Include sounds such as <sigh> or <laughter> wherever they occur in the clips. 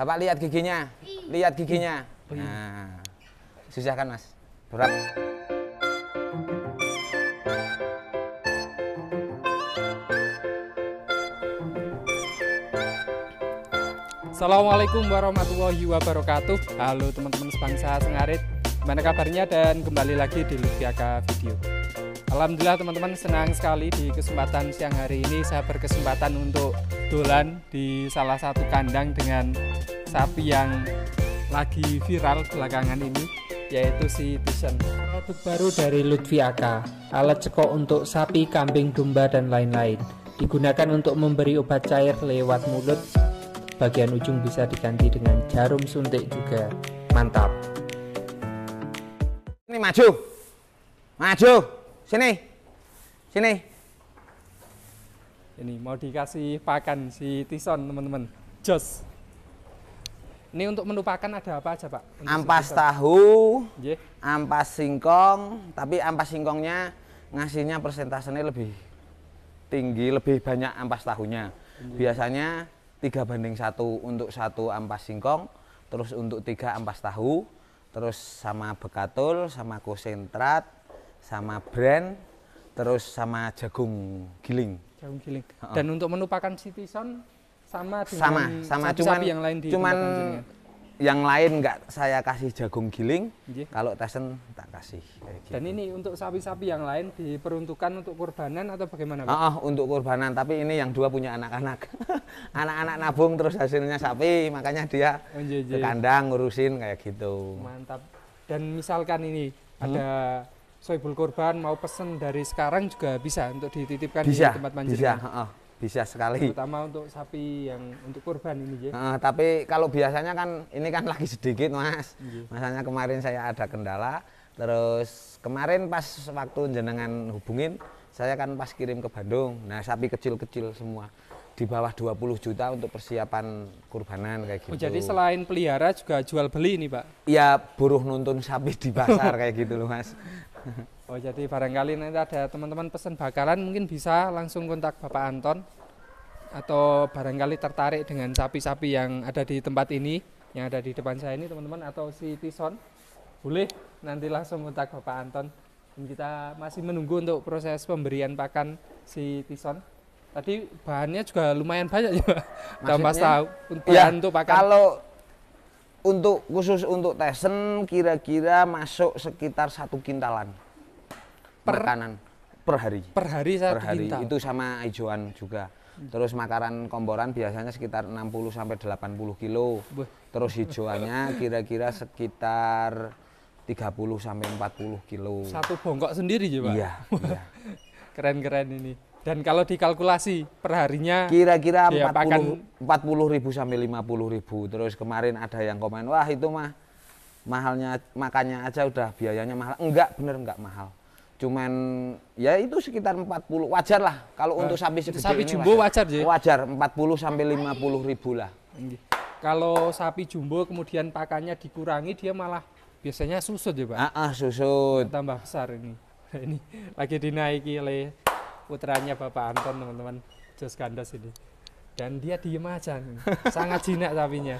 Bapak lihat giginya. Lihat giginya. Nah. Susah kan, Mas? Berat. Assalamualaikum warahmatullahi wabarakatuh. Halo teman-teman sebangsa Sengarit. Gimana kabarnya dan kembali lagi di Lutfiaka Video. Alhamdulillah teman-teman senang sekali di kesempatan siang hari ini saya berkesempatan untuk dolan di salah satu kandang dengan sapi yang lagi viral belakangan ini yaitu si Tyson Produk baru dari Lutfi Aka, alat cekok untuk sapi, kambing, domba dan lain-lain. Digunakan untuk memberi obat cair lewat mulut. Bagian ujung bisa diganti dengan jarum suntik juga. Mantap. Ini maju. Maju. Sini. Sini. Ini mau dikasih pakan si Tison, teman-teman. Jos. Ini untuk menu ada apa aja Pak? Untuk ampas sebesar. tahu, yeah. ampas singkong, tapi ampas singkongnya ngasihnya persentasenya lebih tinggi, lebih banyak ampas tahunya. Yeah. Biasanya tiga banding satu untuk satu ampas singkong, terus untuk tiga ampas tahu, terus sama bekatul, sama kusentrat, sama brand, terus sama jagung giling. Jagung giling. Dan uh -uh. untuk menu citizen sama sama sama sapi cuman yang lain di cuman yang lain nggak saya kasih jagung giling yeah. kalau tesen tak kasih kayak eh, gitu. dan ini untuk sapi-sapi yang lain diperuntukkan untuk kurbanan atau bagaimana Pak? Oh, untuk kurbanan tapi ini yang dua punya anak-anak <laughs> anak-anak nabung terus hasilnya sapi makanya dia oh, iya, iya. ke kandang ngurusin kayak gitu mantap dan misalkan ini hmm? ada soibul kurban mau pesen dari sekarang juga bisa untuk dititipkan bisa, di tempat manjir bisa, oh bisa sekali terutama untuk sapi yang untuk kurban ini ya uh, tapi kalau biasanya kan ini kan lagi sedikit mas yeah. masanya kemarin saya ada kendala terus kemarin pas waktu jenengan hubungin saya kan pas kirim ke Bandung nah sapi kecil-kecil semua di bawah 20 juta untuk persiapan kurbanan kayak oh, gitu. Oh, jadi selain pelihara juga jual beli nih, Pak? Ya buruh nuntun sapi di pasar <laughs> kayak gitu loh, Mas oh jadi barangkali nanti ada teman-teman pesan bakalan mungkin bisa langsung kontak Bapak Anton atau barangkali tertarik dengan sapi-sapi yang ada di tempat ini yang ada di depan saya ini teman-teman atau si Tison boleh nanti langsung kontak Bapak Anton dan kita masih menunggu untuk proses pemberian pakan si Tison tadi bahannya juga lumayan banyak ya Pak tahu untuk, ya, untuk pakan kalau untuk khusus untuk tesen kira-kira masuk sekitar satu kintalan per, makanan per hari. Per hari satu per hari. Kintal. Itu sama ijoan juga. Terus makanan komboran biasanya sekitar 60 sampai 80 kilo. Terus hijauannya kira-kira sekitar 30 sampai 40 kilo. Satu bongkok sendiri juga. Iya, iya. <laughs> Keren-keren ini. Dan kalau dikalkulasi perharinya kira-kira empat puluh ribu sampai 50 ribu. Terus kemarin ada yang komen, "Wah, itu mah mahalnya makannya aja udah biayanya mahal." Enggak, bener enggak mahal. Cuman ya itu sekitar 40 wajar lah kalau untuk sapi sapi jumbo wajar, wajar, wajar 40 sampai 50 ribu lah. Kalau sapi jumbo kemudian pakannya dikurangi dia malah biasanya susut ya, Pak. Ah, ah susut. Tambah besar ini. <laughs> ini lagi dinaiki oleh putranya Bapak Anton teman-teman Jos Kandas ini dan dia diem aja sangat jinak sapinya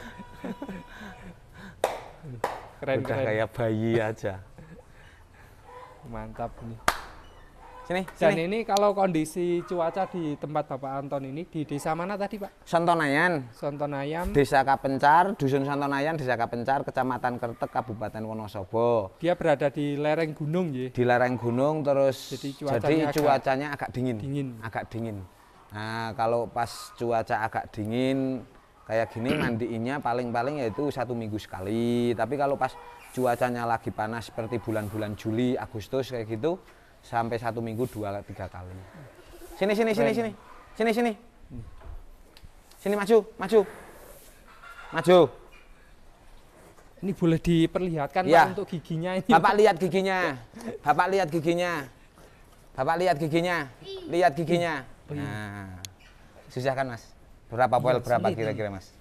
keren, udah keren. kayak bayi aja mantap nih Sini, sini. ini kalau kondisi cuaca di tempat Bapak Anton ini di desa mana tadi, Pak? Sontonayan. Santonayan Desa Kapencar, Dusun Santonayan Desa Kapencar, Kecamatan Kertek, Kabupaten Wonosobo. Dia berada di lereng gunung ya. Di lereng gunung terus jadi cuacanya, jadi cuacanya agak, agak dingin. Dingin. Agak dingin. Nah, kalau pas cuaca agak dingin kayak gini <clears throat> mandiinnya paling-paling yaitu satu minggu sekali. Tapi kalau pas cuacanya lagi panas seperti bulan-bulan Juli, Agustus kayak gitu, sampai satu minggu dua tiga kali sini sini sini sini sini sini sini maju maju maju ini boleh diperlihatkan ya. untuk giginya ini bapak lihat giginya bapak lihat giginya bapak lihat giginya lihat giginya nah susah kan mas berapa iya, poel berapa kira-kira mas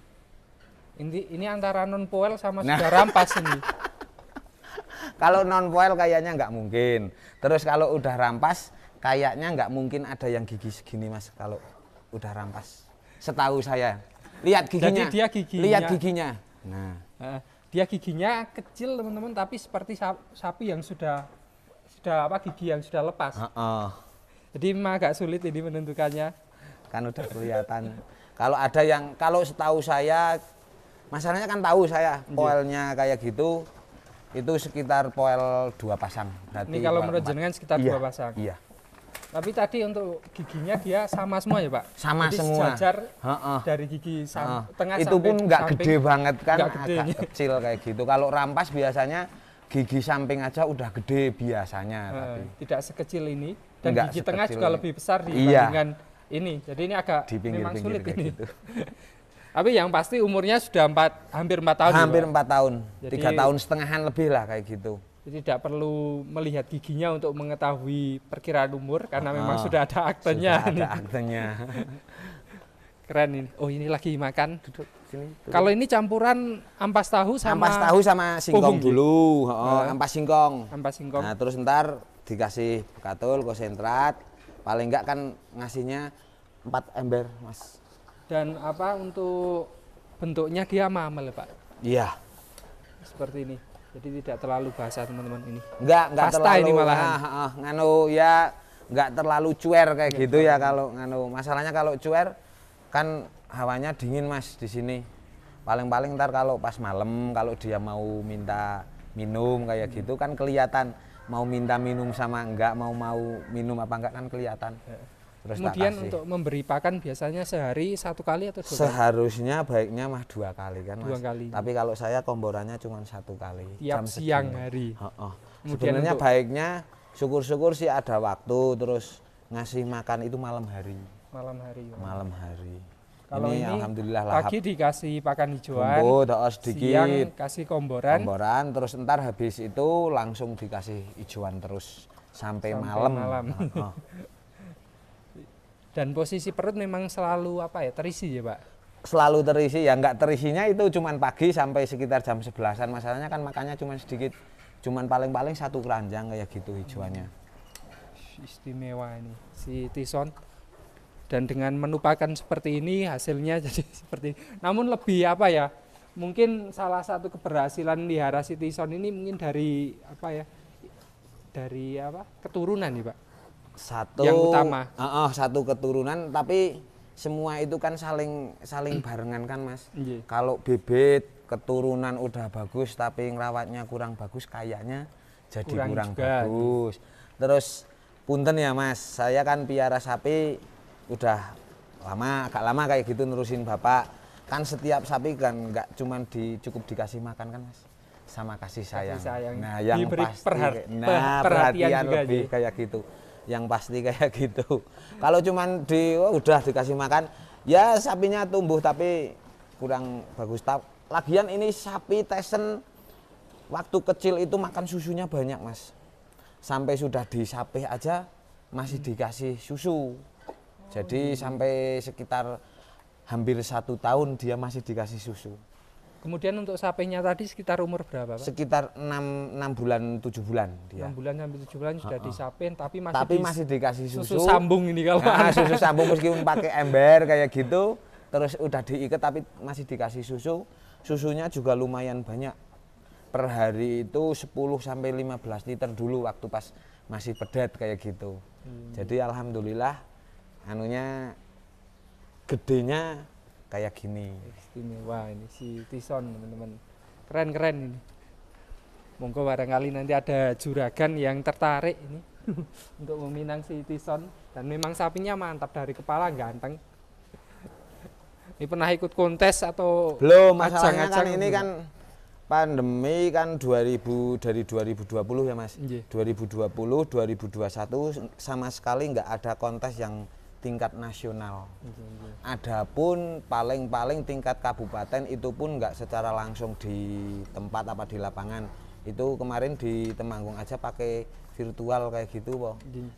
ini ini antara non poel sama nah. sudah rampas ini <laughs> Kalau non foil kayaknya nggak mungkin. Terus kalau udah rampas kayaknya nggak mungkin ada yang gigi segini mas kalau udah rampas. Setahu saya. Lihat giginya. Jadi dia giginya. Lihat giginya. Nah. Eh, dia giginya kecil teman-teman tapi seperti sapi yang sudah sudah apa gigi yang sudah lepas. Uh -uh. Jadi memang agak sulit ini menentukannya. Kan udah kelihatan. kalau ada yang kalau setahu saya masalahnya kan tahu saya koilnya iya. kayak gitu itu sekitar poel dua pasang. Berarti ini kalau menurut jenengan sekitar iya, dua pasang. Iya. Tapi tadi untuk giginya dia sama semua ya pak? Sama Jadi semua. Sejajar ha -ha. dari gigi sam ha -ha. tengah Itu pun nggak gede banget kan, gede. agak kecil kayak gitu. Kalau rampas biasanya gigi samping aja udah gede biasanya. Uh, eh, tapi. Tidak sekecil ini. Dan gigi tengah juga ini. lebih besar iya. dibandingkan iya. ini. Jadi ini agak di pinggir, memang sulit ini. Gitu. <laughs> Tapi yang pasti umurnya sudah empat, hampir empat tahun. Ya, hampir empat tahun, tiga tahun setengahan lebih lah kayak gitu. Jadi tidak perlu melihat giginya untuk mengetahui perkiraan umur karena oh, memang ah, sudah ada aktenya. Sudah ada aktenya. <laughs> Keren ini. Oh ini lagi makan. Duduk sini. Kalau ini campuran ampas tahu sama ampas tahu sama singkong dulu. Oh, nah, ampas singkong. Ampas singkong. Nah terus ntar dikasih bekatul konsentrat. Paling enggak kan ngasihnya empat ember mas dan apa untuk bentuknya dia mamel pak iya seperti ini jadi tidak terlalu basah teman-teman ini enggak enggak Pasta terlalu ini malahan ah, ah, nganu ya enggak terlalu cuer kayak gitu ya kalau nganu masalahnya kalau cuer kan hawanya dingin mas di sini paling-paling ntar kalau pas malam kalau dia mau minta minum kayak hmm. gitu kan kelihatan mau minta minum sama enggak mau mau minum apa enggak kan kelihatan ya Terus Kemudian untuk memberi pakan biasanya sehari satu kali atau dua Seharusnya kali? baiknya mah dua kali kan dua mas. Kali. Tapi kalau saya komborannya cuma satu kali. Tiap jam siang segini. hari. Oh, oh. Sebenarnya untuk... baiknya syukur-syukur sih ada waktu terus ngasih makan itu malam hari. Malam hari. Ya. Malam hari. Kalau ini, ini alhamdulillah lah. Pagi dikasih pakan hijauan. Bumbu, sedikit. Siang kasih komboran. Komboran terus entar habis itu langsung dikasih hijauan terus sampai, sampai malam. malam. Oh, oh. <laughs> dan posisi perut memang selalu apa ya terisi ya pak selalu terisi ya nggak terisinya itu cuman pagi sampai sekitar jam sebelasan masalahnya kan makannya cuman sedikit cuman paling-paling satu keranjang kayak gitu hijauannya hmm. istimewa ini si Tison dan dengan menupakan seperti ini hasilnya <laughs> jadi seperti ini. namun lebih apa ya mungkin salah satu keberhasilan lihara si Tison ini mungkin dari apa ya dari apa keturunan nih pak satu yang utama. Uh, uh, satu keturunan tapi semua itu kan saling saling hmm. barengan kan mas. Yeah. Kalau bibit keturunan udah bagus tapi ngerawatnya kurang bagus kayaknya jadi kurang, kurang juga. bagus. Terus punten ya mas, saya kan piara sapi udah lama agak lama kayak gitu nerusin bapak kan setiap sapi kan nggak cuman di cukup dikasih makan kan mas sama kasih sayang, kasih sayang. nah yang pasti nah perhatian, perhatian lebih aja. kayak gitu yang pasti kayak <laughs> gitu. Kalau cuman di oh, udah dikasih makan, ya sapinya tumbuh tapi kurang bagus. Lagian ini sapi tesen, waktu kecil itu makan susunya banyak mas. Sampai sudah disapih aja masih hmm. dikasih susu. Jadi oh, iya. sampai sekitar hampir satu tahun dia masih dikasih susu. Kemudian untuk sapenya tadi sekitar umur berapa, Pak? Sekitar 6, 6 bulan 7 bulan dia. 6 bulan sampai 7 bulan sudah disapen tapi masih Tapi di, masih dikasih susu. Susu sambung ini kalau. Nah, susu sambung meskipun <laughs> pakai ember kayak gitu, terus udah diikat tapi masih dikasih susu. Susunya juga lumayan banyak. Per hari itu 10 sampai 15 liter dulu waktu pas masih pedet kayak gitu. Hmm. Jadi alhamdulillah anunya gedenya kayak gini istimewa ini si Tison teman-teman keren-keren ini monggo barangkali nanti ada juragan yang tertarik ini <laughs> untuk meminang si Tison dan memang sapinya mantap dari kepala ganteng ini pernah ikut kontes atau belum masalahnya kan ini kan pandemi kan 2000 dari 2020 ya mas yeah. 2020 2021 sama sekali nggak ada kontes yang tingkat nasional. Adapun paling-paling tingkat kabupaten itu pun nggak secara langsung di tempat apa di lapangan. Itu kemarin di Temanggung aja pakai virtual kayak gitu, po.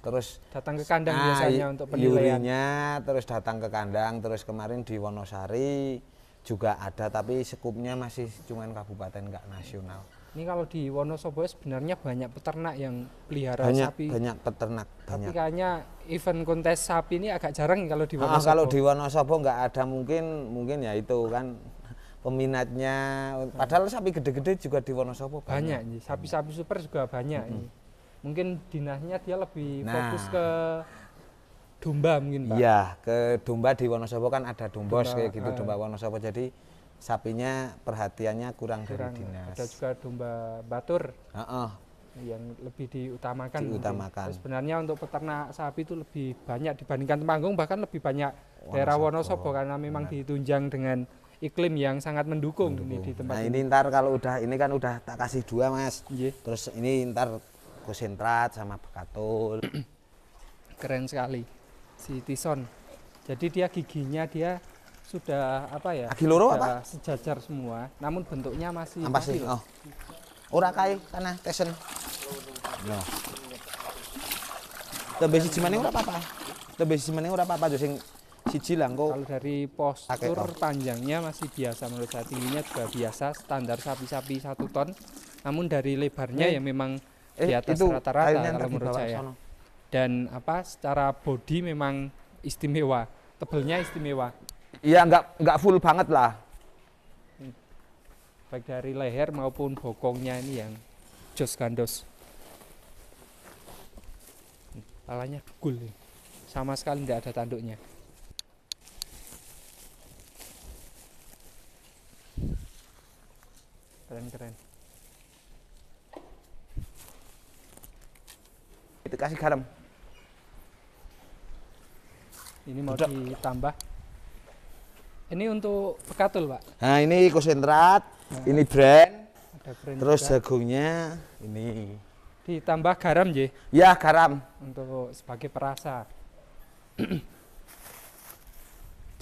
Terus datang ke kandang ah, biasanya untuk penilaian. terus datang ke kandang, terus kemarin di Wonosari juga ada tapi sekupnya masih cuman kabupaten nggak nasional. Ini kalau di Wonosobo sebenarnya banyak peternak yang pelihara banyak, sapi. Banyak peternak. Tapi kayaknya event kontes sapi ini agak jarang kalau di ah, Wonosobo. Ah, kalau di Wonosobo nggak ada mungkin mungkin ya itu kan peminatnya. Padahal sapi gede-gede juga di Wonosobo banyak. sapi-sapi super juga banyak. Mm -hmm. Mungkin dinasnya dia lebih nah. fokus ke domba mungkin Pak. Iya, ke domba di Wonosobo kan ada dombos domba, kayak gitu eh. domba Wonosobo. Jadi sapinya perhatiannya kurang, kurang dari dinas. Ada juga domba batur. Uh -uh. yang lebih diutamakan. Diutamakan. Sebenarnya untuk peternak sapi itu lebih banyak dibandingkan Temanggung bahkan lebih banyak Wonosobo. daerah Wonosobo karena memang Benar. ditunjang dengan iklim yang sangat mendukung, mendukung. Ini di tempat nah, ini. Ini ntar kalau udah ini kan udah tak kasih dua mas. Yeah. Terus ini ntar konsentrat sama bekatul. Keren sekali si Tison. Jadi dia giginya dia sudah apa ya? Agi loro apa? Sejajar semua, namun bentuknya masih apa sih. Oh. Ora kae kana tesen. Lho. Tembe siji meneh ora apa-apa. Tembe siji meneh ora apa-apa yo sing siji lah engko. Kalau dari postur okay, oh. panjangnya masih biasa menurut saya tingginya juga biasa standar sapi-sapi satu ton. Namun dari lebarnya hmm. ya memang eh, di atas rata-rata kalau menurut saya. Sana. Dan apa secara body memang istimewa, tebelnya istimewa. Iya, nggak nggak full banget lah baik dari leher maupun bokongnya ini yang jos gandos palanya gul sama sekali tidak ada tanduknya keren keren itu kasih garam ini mau Udah. ditambah ini untuk pekatul, Pak. Nah, ini konsentrat, nah. ini brand. Ada brand terus juga. jagungnya ini. Ditambah garam, J. Ya, garam. Untuk sebagai perasa. <clears throat>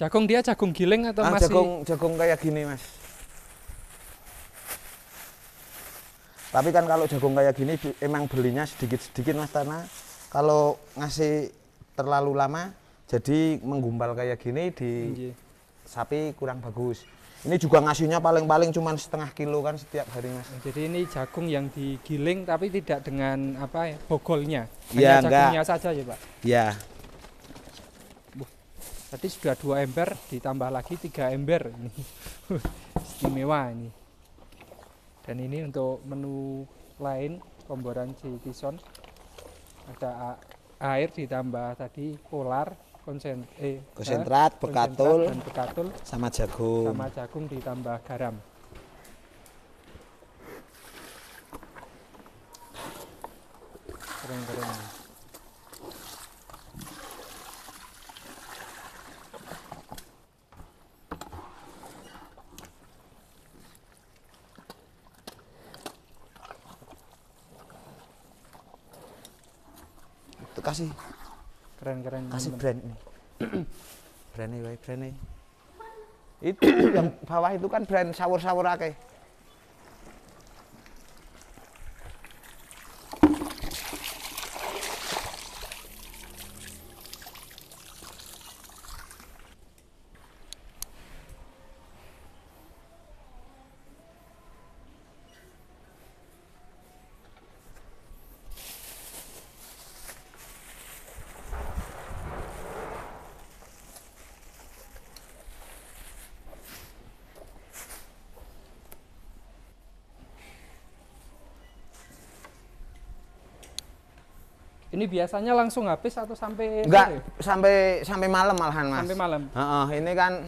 jagung dia jagung giling atau ah, masih jagung jagung kayak gini, Mas. Tapi kan kalau jagung kayak gini emang belinya sedikit-sedikit Mas Tana. Kalau ngasih terlalu lama jadi menggumpal kayak gini di Inji sapi kurang bagus. Ini juga ngasihnya paling-paling cuma setengah kilo kan setiap hari mas. Oh, jadi ini jagung yang digiling tapi tidak dengan apa ya bogolnya. Iya, Hanya ya, jagungnya enggak. saja ya pak. Ya. Wah, tadi sudah dua ember ditambah lagi tiga ember <laughs> ini istimewa ini. Dan ini untuk menu lain pemboran citizen ada air ditambah tadi polar konsen eh, eh konsentrat, eh, bekatul, dan bekatul sama jagung. Sama jagung ditambah garam. Kering-kering. kasih keren keren kasih brand ini brand ini <clears throat> brand ini itu yang bawah itu kan brand sawur sawur akeh Ini biasanya langsung habis atau sampai Enggak, sore? sampai sampai malam malahan, Mas. Sampai malam. ini kan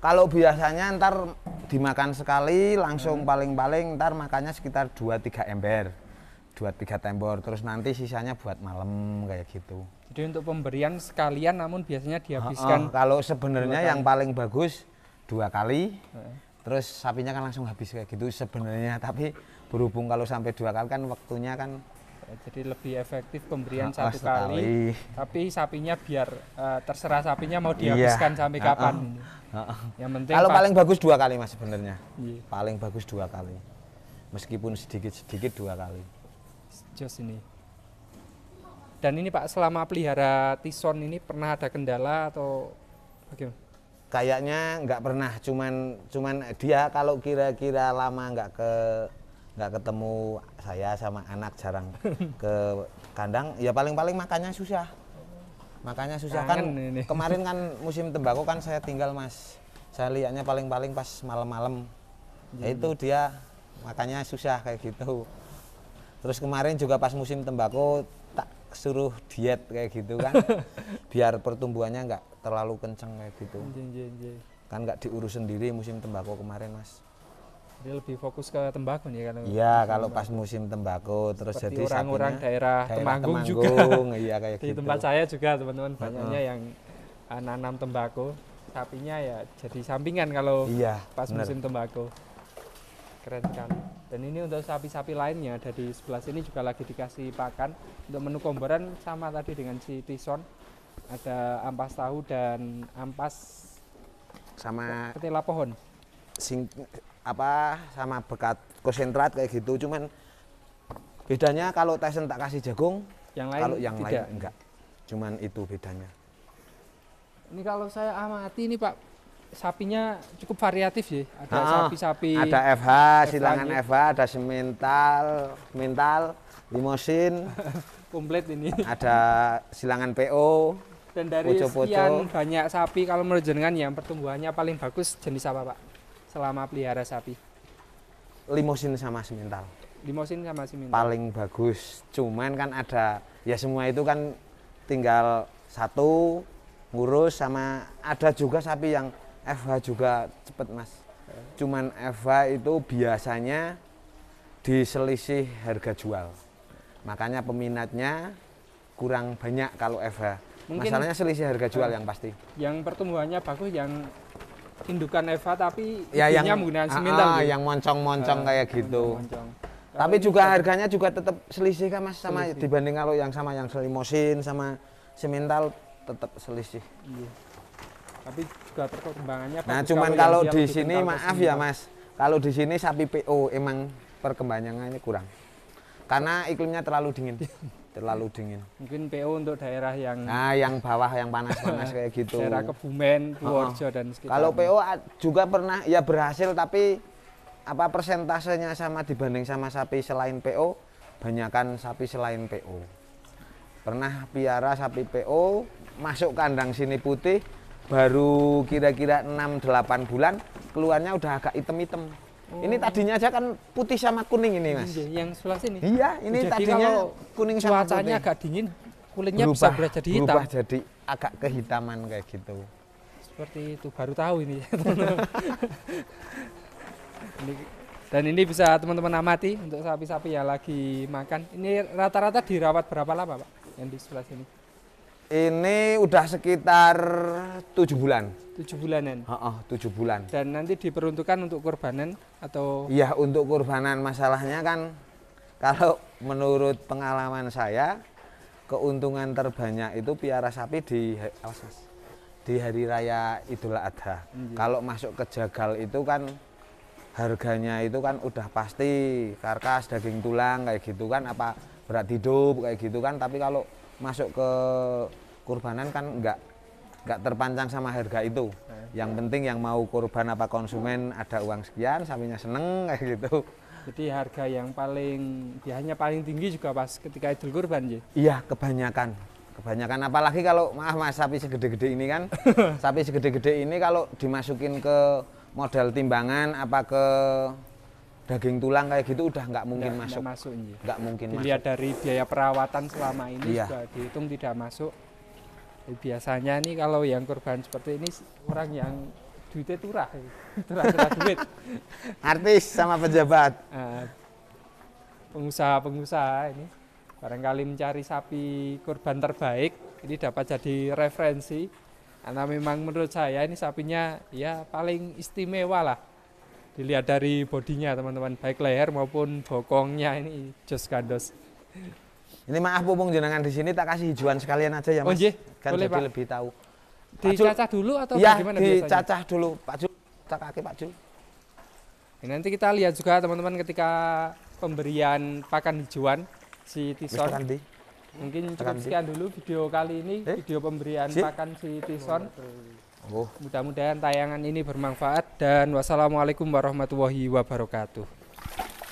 kalau biasanya ntar dimakan sekali langsung hmm. paling-paling hmm. ntar makannya sekitar 2-3 ember 2 3 tembor terus nanti sisanya buat malam kayak gitu jadi untuk pemberian sekalian namun biasanya dihabiskan kalau sebenarnya yang paling bagus dua kali Hmm. terus sapinya kan langsung habis kayak gitu sebenarnya tapi berhubung kalau sampai dua kali kan waktunya kan Eh, jadi lebih efektif pemberian nah, satu kali, kali tapi sapinya biar uh, terserah sapinya mau iya. dihabiskan iya. sampai kapan uh -uh. Uh yang penting kalau paling bagus dua kali mas sebenarnya yeah. paling bagus dua kali meskipun sedikit sedikit dua kali just ini dan ini pak selama pelihara tison ini pernah ada kendala atau bagaimana kayaknya nggak pernah cuman cuman dia kalau kira-kira lama nggak ke nggak ketemu saya sama anak jarang ke kandang ya paling-paling makannya susah makanya susah kan ini. <laughs> kemarin kan musim tembakau kan saya tinggal mas saya lihatnya paling-paling pas malam-malam ya itu hmm. dia makanya susah kayak gitu terus kemarin juga pas musim tembakau tak suruh diet kayak gitu kan <laughs> biar pertumbuhannya nggak terlalu kenceng kayak gitu kan nggak diurus sendiri musim tembakau kemarin mas dia lebih fokus ke tembakau nih kalau. Iya, kalau pas musim tembakau terus Seperti jadi orang-orang daerah, daerah Temanggung, Temanggung juga. iya kayak <laughs> Di gitu. tempat saya juga teman-teman banyaknya uh yang uh, nanam tembakau, sapinya ya jadi sampingan kalau iya, pas bener. musim tembakau. Keren kan. Dan ini untuk sapi-sapi lainnya dari sebelah sini juga lagi dikasih pakan untuk menu komboran sama tadi dengan si Tison. Ada ampas tahu dan ampas sama ketela pohon. Sing apa sama bekat konsentrat kayak gitu cuman bedanya kalau Tyson tak kasih jagung yang lain kalau yang tidak. lain enggak cuman itu bedanya ini kalau saya amati ini pak sapinya cukup variatif sih ada sapi ah, sapi-sapi ada FH, FH silangan FH, ada semental mental limosin <laughs> komplit ini ada silangan PO dan dari sekian banyak sapi kalau menurut jenengan yang pertumbuhannya paling bagus jenis apa pak selama pelihara sapi? Limosin sama semental. Limosin sama semental. Paling bagus. Cuman kan ada ya semua itu kan tinggal satu ngurus sama ada juga sapi yang FH juga cepet mas. Eh. Cuman FH itu biasanya diselisih harga jual. Makanya peminatnya kurang banyak kalau FH. Mungkin Masalahnya selisih harga jual eh. yang pasti. Yang pertumbuhannya bagus yang indukan Eva tapi ya yang menggunakan semintal ah, ah gitu. yang moncong-moncong uh, kayak gitu. Moncong. Tapi juga itu, harganya juga tetap selisih kan Mas sama selisih. dibanding kalau yang sama yang selimosin sama semintal tetap selisih. Iya. Tapi juga perkembangannya Nah, cuman kalau, kalau di sini maaf ya Mas. Kalau di sini sapi PO emang perkembangannya kurang. Karena iklimnya terlalu dingin. <laughs> terlalu iya. dingin. Mungkin PO untuk daerah yang Nah, yang bawah yang panas-panas <laughs> kayak gitu. Daerah Kebumen, Purworejo oh. dan sekitar. Kalau PO ah, juga pernah ya berhasil tapi apa persentasenya sama dibanding sama sapi selain PO? banyakkan sapi selain PO. Pernah piara sapi PO masuk kandang sini putih baru kira-kira 6 8 bulan keluarnya udah agak item-item. Oh. Ini tadinya aja kan putih sama kuning ini, Mas. Iya, yang sebelah sini. Iya, ini jadi tadinya kuning sama cuacanya agak dingin, kulitnya berubah, bisa jadi hitam. Berubah jadi agak kehitaman kayak gitu. Seperti itu baru tahu <laughs> ini dan ini bisa teman-teman amati untuk sapi-sapi yang lagi makan. Ini rata-rata dirawat berapa lama, Pak? Yang di sebelah sini. Ini udah sekitar tujuh bulan. Tujuh bulanan. Heeh, tujuh bulan. Dan nanti diperuntukkan untuk kurbanan atau? Iya, untuk kurbanan. Masalahnya kan kalau menurut pengalaman saya keuntungan terbanyak itu piara sapi di di hari raya Idul Adha. Mm -hmm. Kalau masuk ke jagal itu kan harganya itu kan udah pasti karkas daging tulang kayak gitu kan apa berat hidup kayak gitu kan tapi kalau masuk ke kurbanan kan enggak enggak terpancang sama harga itu. Yang penting yang mau kurban apa konsumen ada uang sekian, sapinya seneng <laughs> kayak gitu. Jadi harga yang paling biasanya paling tinggi juga pas ketika idul kurban ya? Iya kebanyakan, kebanyakan apalagi kalau maaf mas sapi segede-gede ini kan, <laughs> sapi segede-gede ini kalau dimasukin ke model timbangan apa ke daging tulang kayak gitu udah nggak mungkin nggak, masuk. Nggak masuk, iya. Nggak mungkin Dilihat masuk. dari biaya perawatan selama ini iya. juga dihitung tidak masuk. Eh, biasanya nih kalau yang korban seperti ini orang yang duitnya turah, eh, <laughs> turah-turah duit. <laughs> Artis sama pejabat. Eh, pengusaha-pengusaha ini barangkali mencari sapi korban terbaik, ini dapat jadi referensi. Karena memang menurut saya ini sapinya ya paling istimewa lah dilihat dari bodinya teman-teman baik leher maupun bokongnya ini jos kados ini maaf pupung jenengan di sini tak kasih hijauan sekalian aja ya oh, mas oh, je, kan boleh, jadi Pak. lebih tahu dicacah dulu atau ya, bagaimana dicacah biasanya? dulu Pak Jul tak kaki Pak Jul ini nanti kita lihat juga teman-teman ketika pemberian pakan hijauan si tison nanti. mungkin cukup sekian dulu video kali ini eh? video pemberian si? pakan si tison Oh. Mudah-mudahan tayangan ini bermanfaat dan wassalamualaikum warahmatullahi wabarakatuh.